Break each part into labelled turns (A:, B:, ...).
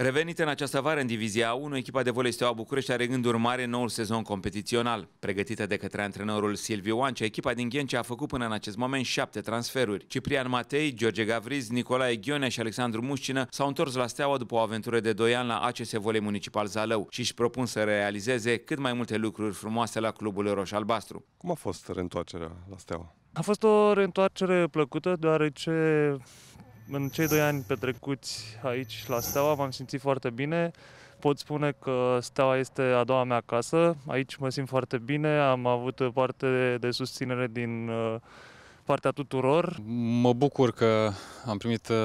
A: Revenită în această vară în divizia 1, echipa de volei Steaua București are gând urmare noul sezon competițional. Pregătită de către antrenorul Silviu Oancea, echipa din Ghence a făcut până în acest moment șapte transferuri. Ciprian Matei, George Gavriz, Nicolae Ghionea și Alexandru Mușcină s-au întors la Steaua după o aventură de 2 ani la ACS Volei Municipal Zalău și își propun să realizeze cât mai multe lucruri frumoase la clubul roș-albastru. Cum a fost reîntoarcerea la Steaua? A fost o reîntoarcere plăcută, deoarece în cei doi ani petrecuți aici la Steaua m-am simțit foarte bine. Pot spune că Steaua este a doua mea casă. Aici mă simt foarte bine, am avut parte de susținere din uh, partea tuturor.
B: Mă bucur că am primit, uh,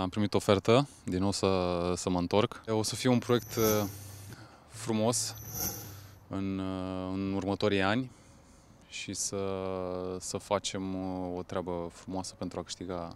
B: am primit ofertă din nou să, să mă întorc. O să fie un proiect uh, frumos în, în următorii ani și să,
A: să facem o treabă frumoasă pentru a câștiga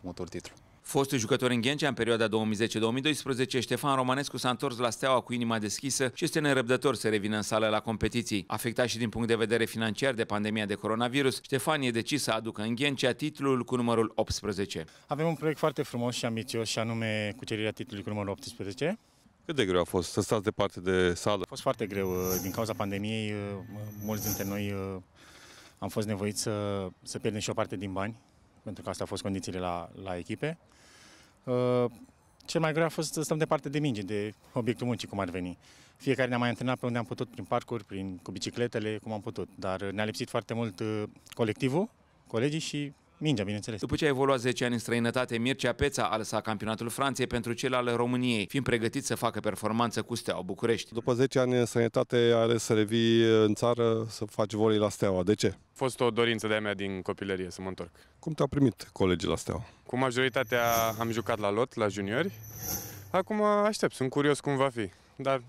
A: următorul titlu. Fostul jucător în Ghencea în perioada 2010-2012, Ștefan Romanescu s-a întors la Steaua cu inima deschisă și este nerăbdător să revină în sală la competiții. Afectat și din punct de vedere financiar de pandemia de coronavirus, Ștefan e decis să aducă în Ghencea titlul cu numărul 18.
C: Avem un proiect foarte frumos și ambițios și anume cucerirea titlului cu numărul 18. Cât de greu a fost să stați departe de sală? A fost foarte greu. Uh, din cauza pandemiei, uh, mulți dintre noi uh, am fost nevoiți să, să pierdem și o parte din bani pentru că astea au fost condițiile la, la echipe. Uh, cel mai greu a fost să stăm departe de minge, de obiectul muncii, cum ar veni. Fiecare ne-a mai antrenat pe unde am putut, prin parcuri, prin, cu bicicletele, cum am putut. Dar ne-a lipsit foarte mult uh, colectivul, colegii și Mingea, bineînțeles. După
A: ce a evoluat 10 ani în străinătate, Mircea Peța lăsat campionatul Franței pentru cel al României, fiind pregătit să facă performanță cu Steaua București.
B: După 10 ani în străinătate, a ales să revii în țară să faci volei la Steaua. De ce? A fost o dorință de-a mea din copilărie să mă întorc. Cum te-au primit colegii la Steaua? Cu majoritatea
A: am jucat la lot, la juniori. Acum aștept, sunt curios cum va fi, dar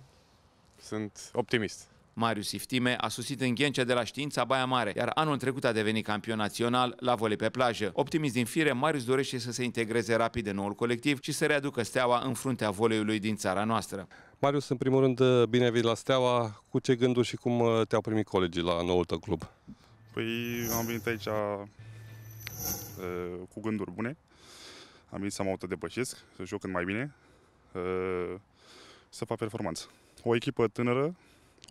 A: sunt optimist. Marius Iftime a susit în Ghencea de la Știința Baia Mare, iar anul trecut a devenit campion național la volei pe plajă. Optimist din fire, Marius dorește să se integreze rapid în noul colectiv și să readucă steaua în fruntea voleiului din țara noastră.
B: Marius, în primul rând, bine ai venit la Steaua. Cu ce gânduri și cum uh, te-au primit colegii la noul tău club? Păi am venit aici a, uh, a, cu gânduri bune. Am venit să mă autodepășesc, să joc cât mai bine, a, uh, să fac performanță. O echipă tânără,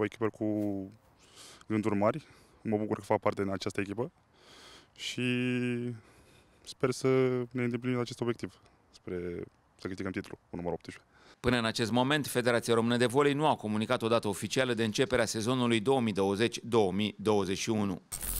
B: o echipă cu gânduri mari. Mă bucur că fac parte din această echipă și sper să ne îndeplinim acest obiectiv
A: spre să câștigăm titlul cu numărul 18. Până în acest moment, Federația Română de Volei nu a comunicat o dată oficială de începerea sezonului 2020-2021.